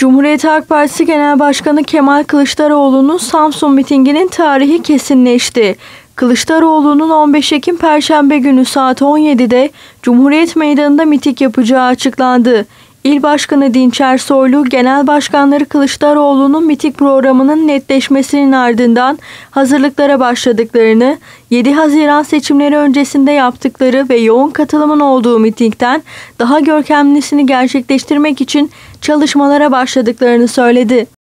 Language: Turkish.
Cumhuriyet Halk Partisi Genel Başkanı Kemal Kılıçdaroğlu'nun Samsun mitinginin tarihi kesinleşti. Kılıçdaroğlu'nun 15 Ekim Perşembe günü saat 17'de Cumhuriyet Meydanı'nda miting yapacağı açıklandı. İl Başkanı Dinçer Soylu, Genel Başkanları Kılıçdaroğlu'nun mitik programının netleşmesinin ardından hazırlıklara başladıklarını, 7 Haziran seçimleri öncesinde yaptıkları ve yoğun katılımın olduğu mitingden daha görkemlisini gerçekleştirmek için çalışmalara başladıklarını söyledi.